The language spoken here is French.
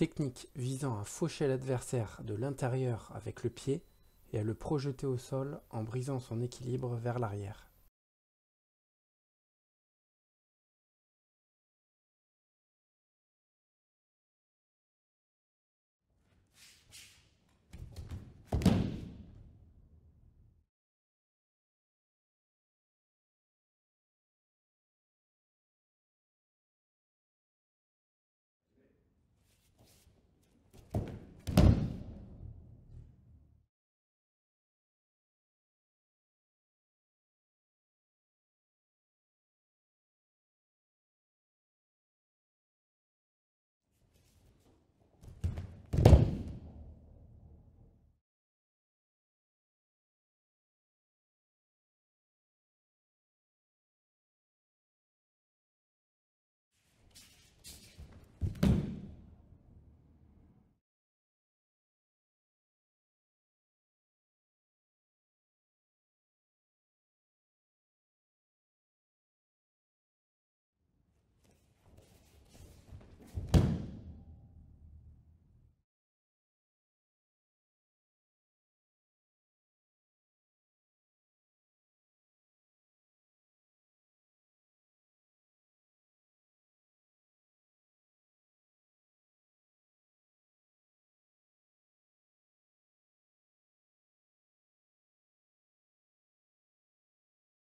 Technique visant à faucher l'adversaire de l'intérieur avec le pied et à le projeter au sol en brisant son équilibre vers l'arrière.